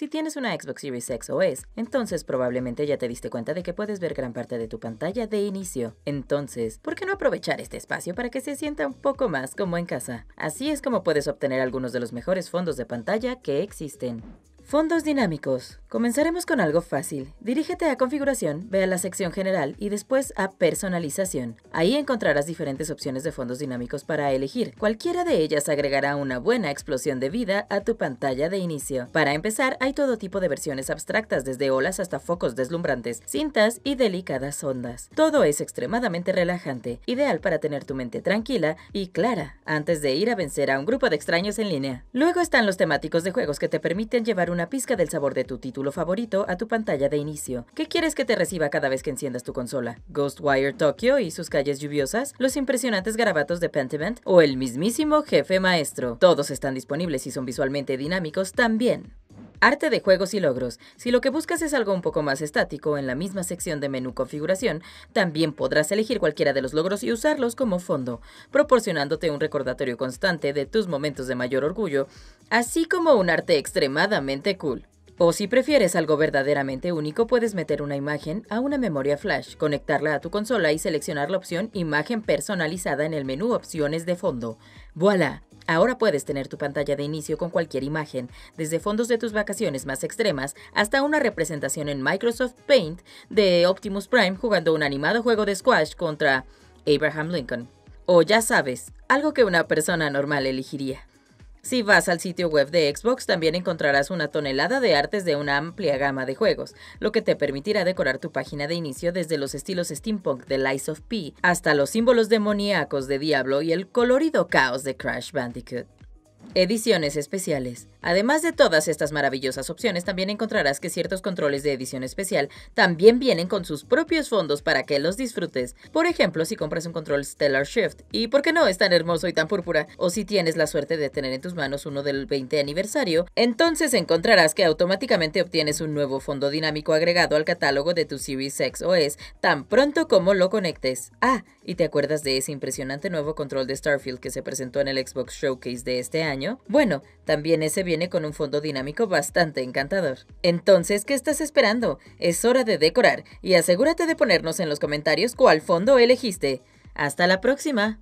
Si tienes una Xbox Series X o S, entonces probablemente ya te diste cuenta de que puedes ver gran parte de tu pantalla de inicio. Entonces, ¿por qué no aprovechar este espacio para que se sienta un poco más como en casa? Así es como puedes obtener algunos de los mejores fondos de pantalla que existen. Fondos dinámicos. Comenzaremos con algo fácil. Dirígete a Configuración, ve a la sección General y después a Personalización. Ahí encontrarás diferentes opciones de fondos dinámicos para elegir. Cualquiera de ellas agregará una buena explosión de vida a tu pantalla de inicio. Para empezar, hay todo tipo de versiones abstractas, desde olas hasta focos deslumbrantes, cintas y delicadas ondas. Todo es extremadamente relajante, ideal para tener tu mente tranquila y clara antes de ir a vencer a un grupo de extraños en línea. Luego están los temáticos de juegos que te permiten llevar una pizca del sabor de tu título favorito a tu pantalla de inicio. ¿Qué quieres que te reciba cada vez que enciendas tu consola? ¿Ghostwire Tokyo y sus calles lluviosas? ¿Los impresionantes garabatos de Pentiment? ¿O el mismísimo jefe maestro? Todos están disponibles y son visualmente dinámicos también. Arte de juegos y logros. Si lo que buscas es algo un poco más estático, en la misma sección de menú configuración, también podrás elegir cualquiera de los logros y usarlos como fondo, proporcionándote un recordatorio constante de tus momentos de mayor orgullo, así como un arte extremadamente cool. O si prefieres algo verdaderamente único, puedes meter una imagen a una memoria flash, conectarla a tu consola y seleccionar la opción Imagen personalizada en el menú Opciones de fondo. ¡Voilà! Ahora puedes tener tu pantalla de inicio con cualquier imagen, desde fondos de tus vacaciones más extremas hasta una representación en Microsoft Paint de Optimus Prime jugando un animado juego de squash contra Abraham Lincoln. O ya sabes, algo que una persona normal elegiría. Si vas al sitio web de Xbox también encontrarás una tonelada de artes de una amplia gama de juegos, lo que te permitirá decorar tu página de inicio desde los estilos steampunk de Lies of P hasta los símbolos demoníacos de Diablo y el colorido caos de Crash Bandicoot. Ediciones especiales. Además de todas estas maravillosas opciones, también encontrarás que ciertos controles de edición especial también vienen con sus propios fondos para que los disfrutes. Por ejemplo, si compras un control Stellar Shift, y por qué no es tan hermoso y tan púrpura, o si tienes la suerte de tener en tus manos uno del 20 aniversario, entonces encontrarás que automáticamente obtienes un nuevo fondo dinámico agregado al catálogo de tu Series X OS tan pronto como lo conectes. Ah, y te acuerdas de ese impresionante nuevo control de Starfield que se presentó en el Xbox Showcase de este año? Bueno, también ese viene con un fondo dinámico bastante encantador. Entonces, ¿qué estás esperando? Es hora de decorar y asegúrate de ponernos en los comentarios cuál fondo elegiste. ¡Hasta la próxima!